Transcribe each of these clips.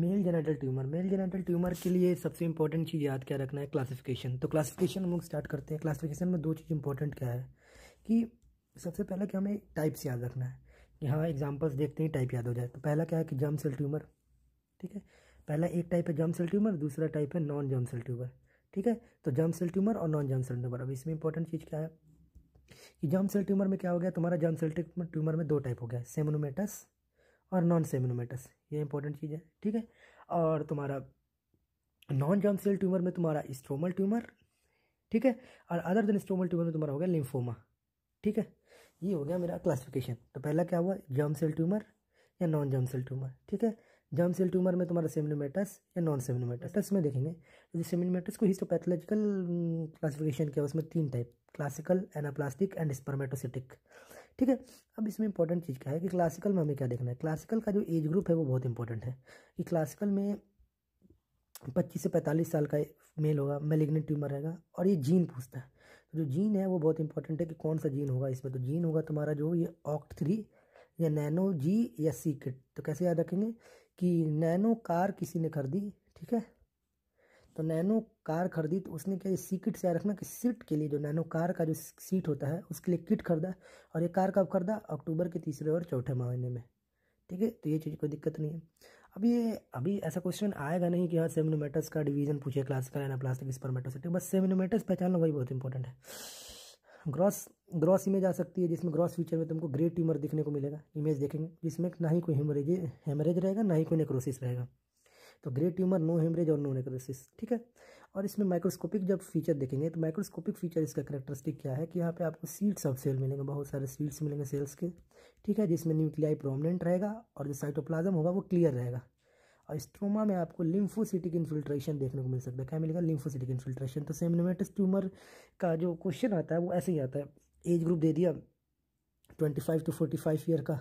Mail genital tumour male genital tumour के लिए सबसे इंपॉर्टेंट चीज़ याद क्या रखना है क्लासिफिकेशन तो क्लासिफिकेशन हम लोग स्टार्ट करते हैं क्लासिफिकेशन में दो चीज़ इंपॉर्टेंट क्या है कि सबसे पहला कि हमें टाइप्स याद रखना है कि हाँ एग्जाम्पल्स देखते ही टाइप याद हो जाए तो पहला क्या है कि जम सेल ट्यूमर ठीक है पहला एक टाइप है जम सेल ट्यूमर दूसरा टाइप है नॉन जम सेल ट्यूमर ठीक है तो जम सेल ट्यूमर और नॉन जम सेल ट्यूमर अब इसमें इंपॉर्टेंट चीज़ क्या है कि जम सेल ट्यूमर में क्या हो गया तुम्हारा जम सेल ट्यूमर में दो टाइप हो गया सेमोनोमेटस और नॉन सेमिनोमेटस ये इंपॉर्टेंट चीज़ है ठीक है और तुम्हारा नॉन जॉन सेल ट्यूमर में तुम्हारा स्ट्रोमल ट्यूमर ठीक है और अदर देन स्ट्रोमल ट्यूमर में तुम्हारा हो गया लिम्फोमा ठीक है ये हो गया मेरा क्लासिफिकेशन तो पहला क्या हुआ जर्म सेल ट्यूमर या नॉन जर्म सेल ट्यूमर ठीक है जर्म सेल ट्यूमर में तुम्हारा सेमिनोमेटस या नॉन सेमिनोमेटस तो इसमें देखेंगे तो जो सेमिनोमेटस को हिस्टोपैथोलॉजिकल क्लासिफिकेशन mm, किया उसमें तीन type classical anaplastic and spermatocytic ठीक है अब इसमें इंपॉर्टेंट चीज़ क्या है कि क्लासिकल में हमें क्या देखना है क्लासिकल का जो एज ग्रुप है वो बहुत इंपॉर्टेंट है कि क्लासिकल में पच्चीस से पैंतालीस साल का मेल होगा मेलिग्नेट ट्यूमर रहेगा और ये जीन पूछता है तो जो जीन है वो बहुत इंपॉर्टेंट है कि कौन सा जीन होगा इसमें तो जीन होगा तुम्हारा जो ये ऑक्ट थ्री या नैनो जी या सी किट तो कैसे याद रखेंगे कि नैनो कार किसी ने खरीदी ठीक है तो नैनो कार खरीदी तो उसने क्या सीकिट से रखना कि सीट के लिए जो नैनो कार का जो सीट होता है उसके लिए किट खरीदा और ये कार कब खरीदा अक्टूबर के तीसरे और चौथे महीने में ठीक है तो ये चीज़ कोई दिक्कत नहीं है अब ये अभी ऐसा क्वेश्चन आएगा नहीं कि हाँ सेमिनोमेटर्स का डिवीजन पूछे क्लास का प्लास्टिक क्लासिकल एनाप्लास्टिक स्पर्मेटोसिटिक बस पहचान पहचानना वही बहुत इंपॉर्टेंट है ग्रॉस ग्रॉस इमेज आ सकती है जिसमें ग्रॉस फीचर में तुमको ग्रे ट्यूमर दिखने को मिलेगा इमेज देखेंगे जिसमें ना ही कोई हेमरेज हेमरेज रहेगा ना ही कोई नेक्रोसिस रहेगा तो ग्रे ट्यूमर नो हेमरेज और नो नेक्रोसिस ठीक है और इसमें माइक्रोस्कोपिक जब फीचर देखेंगे तो माइक्रोस्कोपिक फीचर इसका करेक्टरिस्टिक क्या है कि यहाँ पे आपको सीड्स ऑफ सेल मिलेंगे बहुत सारे सीड्स मिलेंगे सेल्स के ठीक है जिसमें न्यूक्लियाई प्रोमिनेंट रहेगा और जो साइटोप्लाजम होगा वो क्लियर रहेगा और स्ट्रोमा में आपको लिम्फोसिटिक इन्फिल्ट्रेशन देखने को मिल सकता है क्या मिलेगा लिम्फोसिटिक इन्फिल्ट्रेशन तो सेमिनोमेटस ट्यूमर का जो क्वेश्चन आता है वो ऐसे ही आता है एज ग्रुप दे दिया twenty five to forty five year का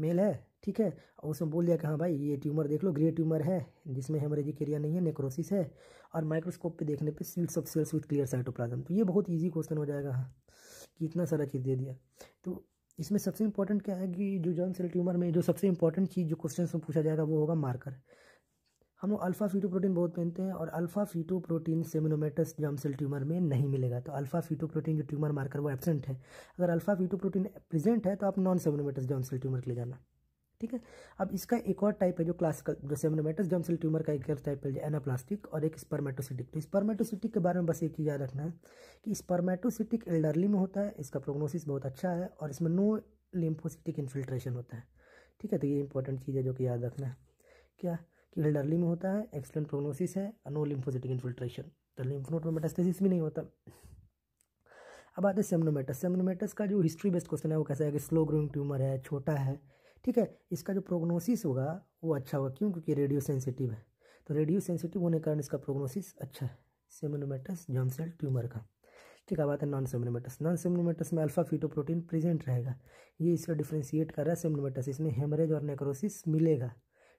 मेल है ठीक है और उसमें बोल दिया कि हाँ भाई ये ट्यूमर देख लो ग्रे ट्यूमर है जिसमें हेमरेजिक एरिया नहीं है नेक्रोसिस है और माइक्रोस्कोप पे देखने पे sheets of cells with clear cytoplasm तो ये बहुत ईजी क्वेश्चन हो जाएगा हाँ कि इतना सारा चीज़ दे दिया तो इसमें सबसे इंपॉर्टेंट क्या है कि जो जॉन सेल ट्यूमर में जो सबसे इंपॉर्टेंट चीज़ जो क्वेश्चन में पूछा जाएगा वो होगा मार्कर हम लोग अल्फ़ा फीटो प्रोटीन बहुत पहनते हैं और alpha protein seminomatous germ cell tumour में नहीं मिलेगा तो अल्फ़ा फीटो प्रोटीन जो ट्यूमर मार्कर वो एबसेंट है अगर अल्फ़ा फीटो प्रोटीन प्रेजेंट है तो आप non seminomatous germ cell tumour के लिए जाना ठीक है अब इसका एक और टाइप है जो क्लासिकल जैसे हमने जमसिल ट्यूमर का एक टाइप है एनाप्लास्टिक और एक स्पर्मेटोसिटिक तो स्पर्मेटोसिटिक के बारे में बस एक ही याद रखना है कि स्पर्मेटोसिटिक एल्डरली में होता है इसका प्रोग्नोसिस बहुत अच्छा है और इसमें नो लिम्फोसिटिक इन्फिल्ट्रेशन होता है ठीक है तो ये इंपॉर्टेंट चीज़ है जो कि याद रखना है क्या कि एल्डरली में होता है एक्सलेंट प्रोग्नोसिस है नो लिम्फोसिटिक इन्फिल्ट्रेशन तो लिम्फ में मेटास्टेसिस भी नहीं होता अब आते हैं सेमनोमेटस सेमनोमेटस का जो हिस्ट्री बेस्ड क्वेश्चन है वो कैसा है कि स्लो ग्रोइंग ट्यूमर है छोटा है ठीक है इसका जो प्रोग्नोसिस होगा वो अच्छा होगा क्यों क्योंकि रेडियो सेंसिटिव है तो रेडियो सेंसिटिव होने के कारण इसका प्रोग्नोसिस अच्छा है सेमिनोमेटस जॉनसेल ट्यूमर का ठीक है बात है नॉन सेमिनोमेटस नॉन सेमिनोमेटस में अल्फा फीटोप्रोटीन प्रेजेंट रहेगा ये इसका डिफ्रेंशिएट कर रहा है सेमिनोमेटस इसमें हेमरेज और नेक्रोसिस मिलेगा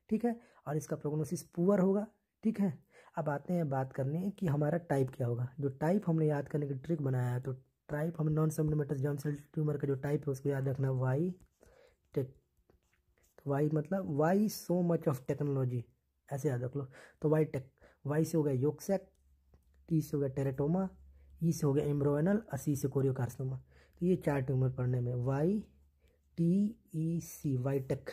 ठीक है और इसका प्रोग्नोसिस पुअर होगा ठीक है अब आते हैं बात करने कि हमारा टाइप क्या होगा जो टाइप हमने याद करने की ट्रिक बनाया है तो टाइप हम नॉन सेमिनोमेटस जॉनसेल ट्यूमर का जो टाइप है उसको याद रखना वाई टेक वाई मतलब why so much of technology ऐसे याद रख लो तो वाई टेक वाई से हो गया योगसेक टी e से हो गया टेरेटोमा ई e से हो गया एम्ब्रोनल और सी से कोरियोकार्सिनोमा तो ये चार ट्यूमर पढ़ने में Y T E C Y tech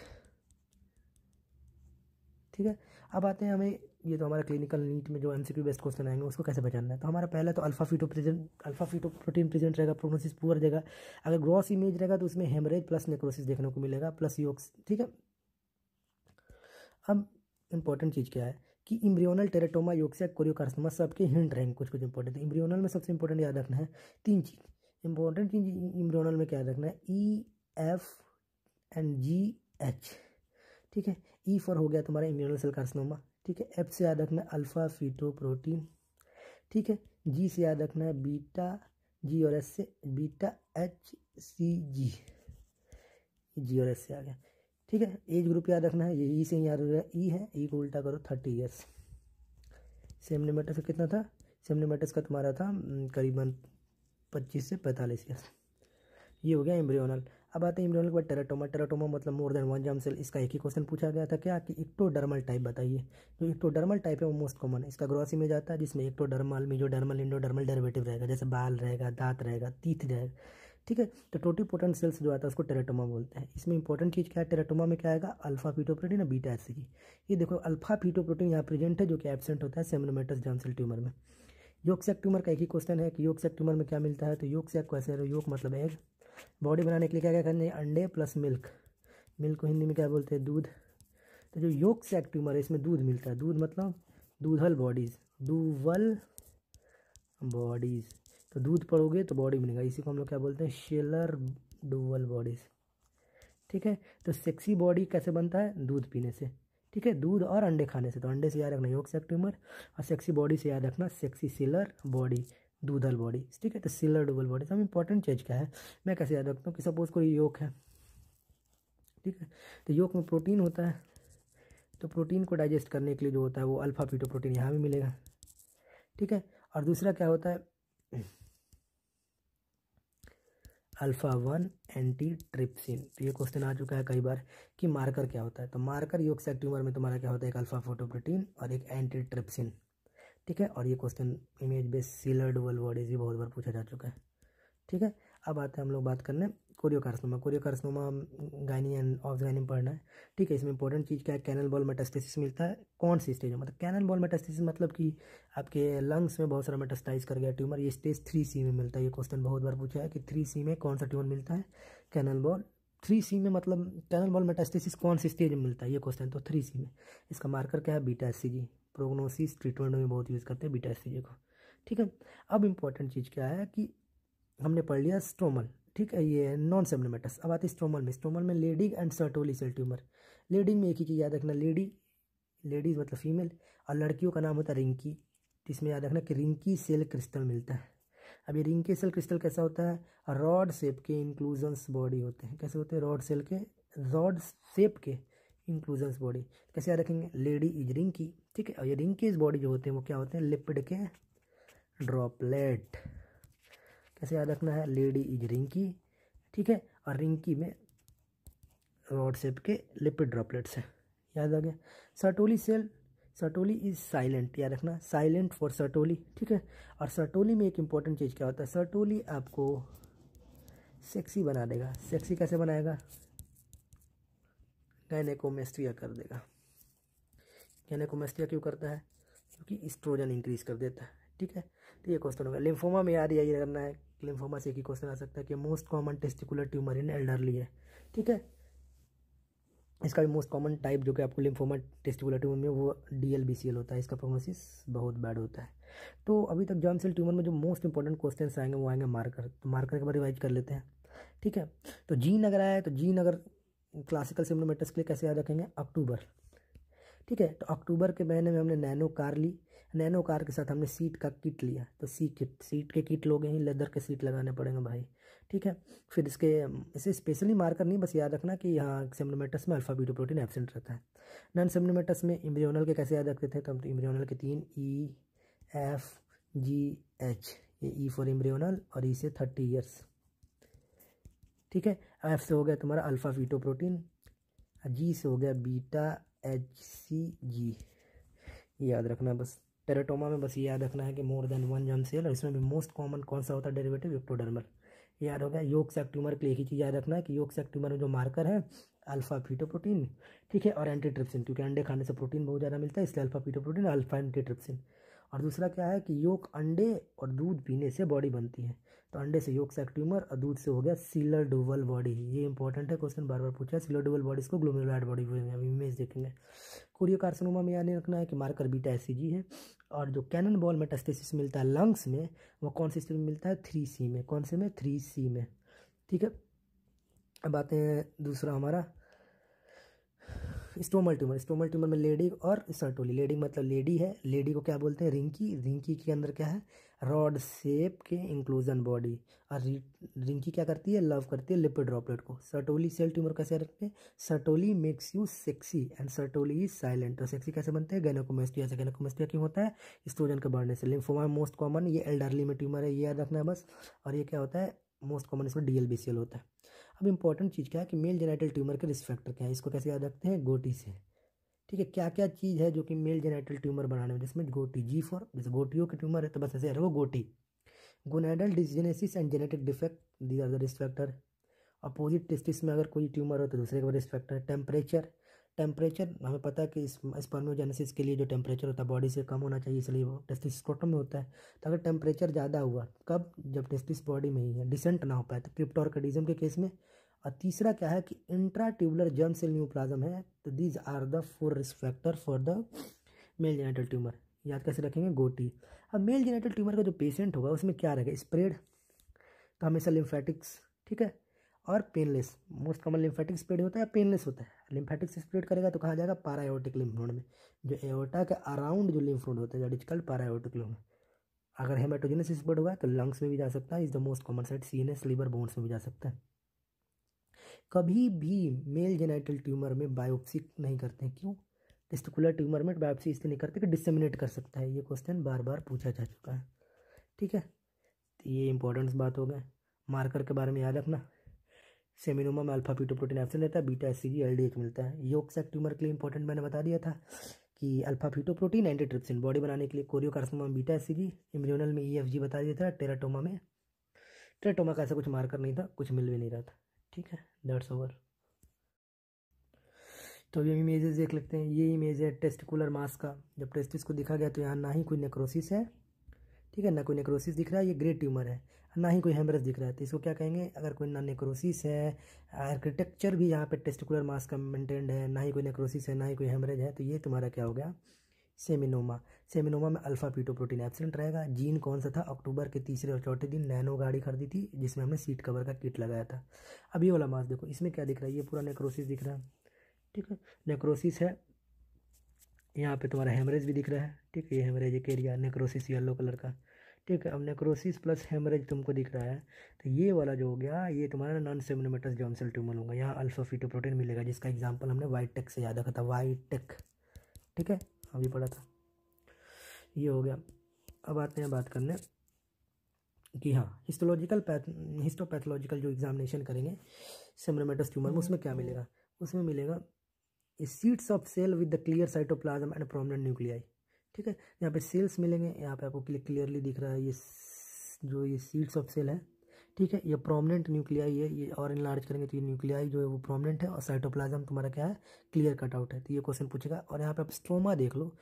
ठीक है अब आते हैं हमें ये तो हमारा क्लिनिकल नीट में जो M C Q based question आएंगे उसको कैसे पहचानना है तो हमारा पहला तो alpha feto present alpha feto protein present रहेगा प्रोनोसिस पुअर रहेगा अगर ग्रॉस इमेज रहेगा तो उसमें हेमरेज प्लस नेक्रोसिस देखने को मिलेगा प्लस योक्स ठीक है अब इंपॉर्टेंट चीज़ क्या है कि इम्ब्रियोनल टेरेटोमा योक्सिया कोरियोकार्सिनोमा सबके हिंट रहेंगे कुछ कुछ इंपॉर्टेंट इम्ब्रियोनल में सबसे इंपॉर्टेंट याद रखना है तीन चीज़ इंपॉर्टेंट चीज इम्ब्रियोनल में क्या याद रखना है E F and G H ठीक है ई e फॉर हो गया तुम्हारा इम्यूनल सेल कार्सिनोमा ठीक है एफ से याद रखना है अल्फ़ा फीटो प्रोटीन ठीक है जी से याद रखना है बीटा जी और एस से बीटा एच सी जी जी और एस से आ गया ठीक है एज ग्रुप याद रखना है ये ई e से याद हो गया ई e है ई e को उल्टा करो थर्टी ईयर्स सेमनीमेटस का कितना था सेमनीमेटस का तुम्हारा था हम्म, करीबन पच्चीस से पैंतालीस ईयर्स ये हो गया एम्ब्रियोनल अब आते हैं इम्ब्रियोनल के बाद टेराटोमा टेराटोमा मतलब more than one germ cell इसका एक ही क्वेश्चन पूछा गया था क्या कि इक्टोडर्मल टाइप बताइए जो इक्टोडर्मल टाइप है वो मोस्ट कॉमन है इसका ग्रॉस में जाता है जिसमें इक्टोडर्मल डर्मल इंडोडर्मल डेरिवेटिव रहेगा जैसे बाल रहेगा दांत रहेगा तीथ रहेगा ठीक है तो टोटीपोटेंट सेल्स जो आता है उसको टेराटोमा बोलते हैं इसमें इंपॉर्टेंट चीज़ क्या है टेराटोमा में क्या आएगा अल्फा फीटोप्रोटीन और बीटा एस ये देखो अल्फा फीटोप्रोटीन यहाँ प्रेजेंट है जो कि एबसेंट होता है सेमिनोमेटस जॉनसेल ट्यूमर में योगसेक ट्यूमर का एक ही क्वेश्चन है कि योगसेक ट्यूमर में क्या मिलता है तो योगसेक को ऐसे योग मतलब एग बॉडी बनाने के लिए क्या क्या करना है अंडे प्लस मिल्क मिल्क को हिंदी में क्या बोलते हैं दूध तो जो योग सेक ट्यूमर है इसमें दूध मिलता है दूध मतलब दूधल बॉडीज़ दूवल बॉडीज़ तो दूध पड़ोगे तो बॉडी बनेगा इसी को हम लोग क्या बोलते हैं शेलर डुअल बॉडीज ठीक है तो सेक्सी बॉडी कैसे बनता है दूध पीने से ठीक है दूध और अंडे खाने से तो अंडे से याद रखना योग सेप ट्यूमर और सेक्सी बॉडी से याद रखना sexy Schiller body Duval body ठीक है तो सिलर डुबल बॉडी सब इंपॉर्टेंट चीज़ क्या है मैं कैसे याद रखता हूँ कि सपोज कोई योग है ठीक है तो योग में प्रोटीन होता है तो प्रोटीन को डाइजेस्ट करने के लिए जो होता है वो अल्फा पीटो प्रोटीन यहाँ भी मिलेगा ठीक है और दूसरा क्या होता है अल्फ़ा वन एंटी ट्रिप्सिन तो ये क्वेश्चन आ चुका है कई बार कि मार्कर क्या होता है तो मार्कर योग सेक ट्यूमर में तुम्हारा क्या होता है एक अल्फ़ा फोटोप्रोटीन और एक एंटी ट्रिप्सिन ठीक है और ये question image based Schiller Duval bodies भी बहुत बार पूछा जा चुका है ठीक है अब आते हैं हम लोग बात करने choriocarcinoma choriocarcinoma gynae end of gynae पढ़ना है ठीक है इसमें इंपॉर्टेंट चीज़ क्या है कैनल बॉल मेटास्टेसिस मिलता है कौन सी स्टेज में मतलब कैनल बॉल मेटास्टेसिस मतलब कि आपके लंग्स में बहुत सारा मेटास्टाइज कर गया ट्यूमर ये स्टेज थ्री सी में मिलता है ये क्वेश्चन बहुत बार पूछा है कि थ्री सी में कौन सा ट्यूमर मिलता है कैनल बॉल थ्री सी में मतलब कैनल बॉल मेटास्टेसिस कौन सी स्टेज में मिलता है ये क्वेश्चन तो थ्री सी में इसका मार्कर क्या है बीटा एस प्रोग्नोसिस ट्रीटमेंट में बहुत यूज़ करते हैं बीटा एस को ठीक है अब इम्पॉर्टेंट चीज़ क्या है कि हमने पढ़ लिया स्टोमल ठीक है ये नॉन सेमनेमेटस अब आते स्ट्रोमल में स्ट्रोमल में Leydig and Sertoli cell tumour Leydig में एक ही चीज़ याद रखना लेडी लेडीज़ मतलब फीमेल और लड़कियों का नाम होता है रिंकी तो इसमें याद रखना कि रिंकी सेल क्रिस्टल मिलता है अब ये रिंकी सेल क्रिस्टल कैसा होता है रॉड सेप के इंक्लूजन्स बॉडी होते हैं कैसे होते हैं रॉड सेल के रॉड सेप के इंक्लूजन्स बॉडी कैसे याद रखेंगे लेडी इज रिंकी ठीक है और ये रिंकी बॉडी जो होते हैं वो क्या होते हैं लिपिड के ड्रॉपलेट कैसे याद रखना है लेडी इज रिंकी ठीक है और रिंकी में रॉड सेप के लिपिड ड्रॉपलेट्स हैं याद आ गया Sertoli cell Sertoli is silent याद रखना साइलेंट फॉर सटोली ठीक है और सटोली में एक इंपॉर्टेंट चीज़ क्या होता है सटोली आपको सेक्सी बना देगा सेक्सी कैसे बनाएगा गैनेकोमेस्ट्रिया कर देगा गैनेकोमेस्ट्रिया क्यों करता है क्योंकि स्ट्रोजन इंक्रीज कर देता है ठीक है तो ये क्वेश्चन होगा लिम्फोमा में याद यही करना है लिम्फोमा से एक ही क्वेश्चन आ सकता है कि most common testicular tumour in elderly है ठीक है इसका भी मोस्ट कॉमन टाइप जो कि आपको लिम्फोमा टेस्टिकुलर ट्यूमर में वो D L B C L होता है इसका प्रोग्नोसिस बहुत बैड होता है तो अभी तक जॉम सेल ट्यूमर में जो मोस्ट इंपॉर्टेंट क्वेश्चन आएंगे वो आएंगे मार्कर तो मार्कर के बाद रिवाइज कर लेते हैं ठीक है तो जीन अगर आया तो जीन अगर क्लासिकल सिम्नोमेटस के लिए कैसे याद रखेंगे अक्टूबर ठीक है तो अक्टूबर के महीने में हमने नैनो कार ली नैनो कार के साथ हमने सीट का किट लिया तो सी किट सीट के किट लोगे ही लेदर के सीट लगाने पड़ेंगे भाई ठीक है फिर इसके इसे स्पेशली मार्कर नहीं बस याद रखना कि यहाँ सेमनोमेटस में अल्फा बीटो प्रोटीन एबसेंट रहता है नॉन सेमनोमेटस में इम्रियोनल के कैसे याद रखते थे तो हम तो इम्रियोनल के तीन ई एफ जी एच ये ई फॉर इम्रियोनल और ई e से थर्टी ईयर्स ठीक है एफ से हो गया तुम्हारा अल्फा वीटो प्रोटीन जी से हो गया बीटा एच सी जी याद रखना बस टेराटोमा में बस ये याद रखना है कि more than one germ cell और इसमें भी मोस्ट कॉमन कौन सा होता है डेरिवेटिव एक्टोडर्मल याद हो गया योग सेक ट्यूमर के लिए एक ही चीज़ याद रखना है कि योग सेक ट्यूमर में जो मार्कर है अल्फा फीटो प्रोटीन ठीक है और एंटीट्रिप्सिन क्योंकि अंडे खाने से प्रोटीन बहुत ज़्यादा मिलता है इसलिए alpha feto protein alpha antitrypsin और दूसरा क्या है कि योग अंडे और दूध पीने से बॉडी बनती है तो अंडे से योग सेक ट्यूमर और दूध से हो गया सीलर डुबल बॉडी ये इंपॉर्टेंट है क्वेश्चन बार बार पूछा है सीलर डुबल बॉडीज को ग्लोमेरुलर बॉडी इमेज देखेंगे कोरियोकार्सिनोमा में याद रखना है कि मार्कर बीटा एस है और जो कैनन बॉल में टेस्टेसिस मिलता है लंग्स में वो कौन से स्थिति में मिलता है थ्री सी में कौन से में थ्री सी में ठीक है अब आते हैं दूसरा हमारा स्टोमल ट्यूमर स्टोमल ट्यूमर में लेडिग और सर्टोली लेडिग मतलब लेडी है लेडी को क्या बोलते हैं रिंकी रिंकी के अंदर क्या है रॉड सेप के इंक्लूजन बॉडी और रिंकी क्या करती है लव करती है लिपिड ड्रॉपलेट को सर्टोली सेल ट्यूमर कैसे रखते हैं Sertoli makes you sexy and Sertoli is silent और सेक्सी कैसे बनते हैं गैनोकोमेस्टिया से गैनोकोमेस्टिया क्यों होता है स्टोजन के बढ़ने से लिम्फोमा मोस्ट कॉमन ये एल्डरली में ट्यूमर है ये याद रखना है बस और ये क्या होता है मोस्ट कॉमन इसमें डी होता है अब इंपॉर्टेंट चीज़ क्या है कि मेल जेनाइटल ट्यूमर के रिस्क फैक्टर क्या है इसको कैसे याद रखते हैं गोटी से ठीक है क्या क्या चीज़ है जो कि मेल जेनाइटल ट्यूमर बनाने में जिसमें गोटी जी फॉर जैसे गोटियों के ट्यूमर है तो बस ऐसे यार वो गोटी gonadal dysgenesis and genetic defect these are the risk factor opposite testis में अगर कोई ट्यूमर हो तो दूसरे का रिस्क फैक्टर है टेम्परेचर टेम्परेचर हमें पता है कि इस स्पर्मोजेनेसिस के लिए जो टेम्परेचर होता है बॉडी से कम होना चाहिए इसलिए वो टेस्टिस स्कोटम में होता है तो अगर टेम्परेचर ज़्यादा हुआ कब जब टेस्टिस बॉडी में ही है डिसेंट ना हो पाए तो क्रिप्टोरकडिज्म के केस में और तीसरा क्या है कि intra tubular germ cell neoplasm है तो these are the four risk factor for the male genital tumour याद कैसे रखेंगे गोटी अब मेल जेनेटल ट्यूमर का जो पेशेंट होगा उसमें क्या रहेगा स्प्रेड तो हमेशा लिम्फेटिक्स ठीक है और painless most common lymphatic spread होता है या पेनलेस होता है लिम्फेटिक स्प्रेड करेगा तो कहा जाएगा पारायोटिक लिम्फ नोड में जो एओटा के अराउंड जो लिम्फ नोड होता है that is called para aortic lymph अगर हेमाटोजेनस स्प्रेड होगा तो लंग्स में भी जा सकता है is the most common site see liver bones में भी जा सकता है कभी भी मेल जेनाइटल ट्यूमर में बायोप्सी नहीं करते हैं क्यों टेस्टिकुलर ट्यूमर में बायोप्सी इसलिए नहीं करते कि डिसेमिनेट कर सकता है ये क्वेश्चन बार बार पूछा जा चुका है ठीक है तो ये इंपॉर्टेंट बात हो गए मार्कर के बारे में याद रखना सेमिनोमा में अल्फा पीटो प्रोटीन एब्सेंट रहता है beta S C G L D एक मिलता है योग सेक ट्यूमर के लिए इंपॉर्टेंट मैंने बता दिया था कि alpha feto protein antitrypsin body बनाने के लिए कार्सोमा में बीटा एस सी जी इम्यूनल में ई एफ जी बता दिया था टेराटोमा में टेराटोमा का ऐसा कुछ मार्कर नहीं था कुछ मिल भी नहीं रहा था ठीक है दैट्स ओवर तो ये इमेजेस देख लेते हैं ये इमेज है टेस्टिकुलर मास का जब टेस्टिस को देखा गया तो यहाँ ना ही कोई नेक्रोसिस है ठीक है ना कोई नेक्रोसिस दिख रहा है ये ग्रेट ट्यूमर है ना ही कोई हेमरेज दिख रहा है तो इसको क्या कहेंगे अगर कोई ना नेक्रोसिस है आर्किटेक्चर भी यहाँ पे टेस्टिकुलर मास का मेंटेन्ड है ना ही कोई नेक्रोसिस है ना ही कोई हेमरेज है तो ये तुम्हारा क्या हो गया सेमिनोमा सेमिनोमा में अल्फा पीटोप्रोटीन एब्सेंट रहेगा जीन कौन सा था अक्टूबर के तीसरे और चौथे दिन नैनो गाड़ी खरीदी थी जिसमें हमने सीट कवर का किट लगाया था अभी वाला मास देखो इसमें क्या दिख रहा है ये पूरा नेक्रोसिस दिख रहा है ठीक है नेक्रोसिस है यहाँ पे तुम्हारा हेमरेज भी दिख रहा है ठीक है ये हेमरेज एक एरिया नेक्रोसिस येलो कलर का ठीक है अब नेक्रोसिस प्लस हेमरेज तुमको दिख रहा है तो ये वाला जो हो गया ये तुम्हारा नॉन सेमिनोमेटस जॉनसेल ट्यूमर होगा यहाँ अल्फा फीटो प्रोटीन मिलेगा जिसका एग्जाम्पल हमने वाइट टेक से याद रखा था वाइट टेक ठीक है अभी हाँ, पढ़ा था ये हो गया अब आते हैं बात करने कि हाँ हिस्टोलॉजिकल पैथ हिस्टोपैथोलॉजिकल जो एग्जामिनेशन करेंगे सेमिनोमेटस ट्यूमर में उसमें क्या मिलेगा उसमें मिलेगा sheets of cell with the clear cytoplasm and prominent nuclei ठीक है यहाँ पे सेल्स मिलेंगे यहाँ पे आपको क्लियरली दिख रहा है ये जो ये सीड्स ऑफ सेल है ठीक है ये प्रोमिनेंट न्यूक्लियाई है ये और इनलार्ज करेंगे तो ये न्यूक्लियाई जो है वो प्रोमिनेंट है और साइटोप्लाज्म तुम्हारा क्या है क्लियर कट आउट है तो ये क्वेश्चन पूछेगा और यहाँ पे आप स्ट्रोमा देख लो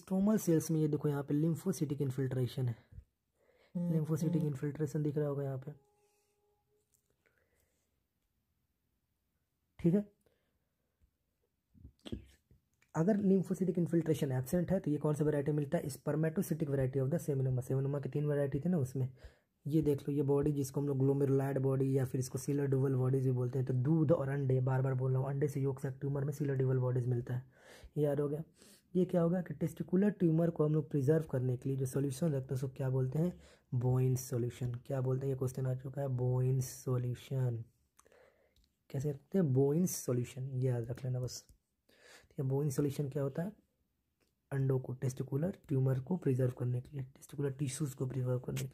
स्ट्रोमल सेल्स में ये देखो यहाँ पे लिम्फोसिटिक इन्फिल्ट्रेशन है लिम्फोसिटिक हम्म, इन्फिल्ट्रेशन हम्म। दिख रहा होगा यहाँ पे ठीक है अगर लिम्फोसिटिक इन्फिल्ट्रेशन एबसेंट है तो ये कौन सा वैरायटी मिलता है spermatocytic variety of the seminoma seminoma की तीन वैरायटी थी ना उसमें ये देख लो ये बॉडी जिसको हम लोग ग्लोमेरुलाइड बॉडी या फिर इसको सीलर डुबल बॉडीज भी बोलते हैं तो दूध और अंडे बार बार बोल रहा हूँ अंडे से योग से ट्यूमर में सीलर डुबल बॉडीज मिलता है याद हो गया ये क्या होगा कि टेस्टिकुलर ट्यूमर को हम लोग प्रिजर्व करने के लिए जो सोल्यूशन रखते हैं उसको क्या बोलते हैं बोइंस सोल्यूशन क्या बोलते हैं ये क्वेश्चन आ चुका है बोइंस सोल्यूशन कैसे रखते हैं बोइंस सोल्यूशन याद रख लेना बस या बोन सोल्यूशन क्या होता है अंडों को टेस्टिकुलर ट्यूमर को प्रिजर्व करने के लिए टेस्टिकुलर टिश्यूज़ को प्रिजर्व करने के लिए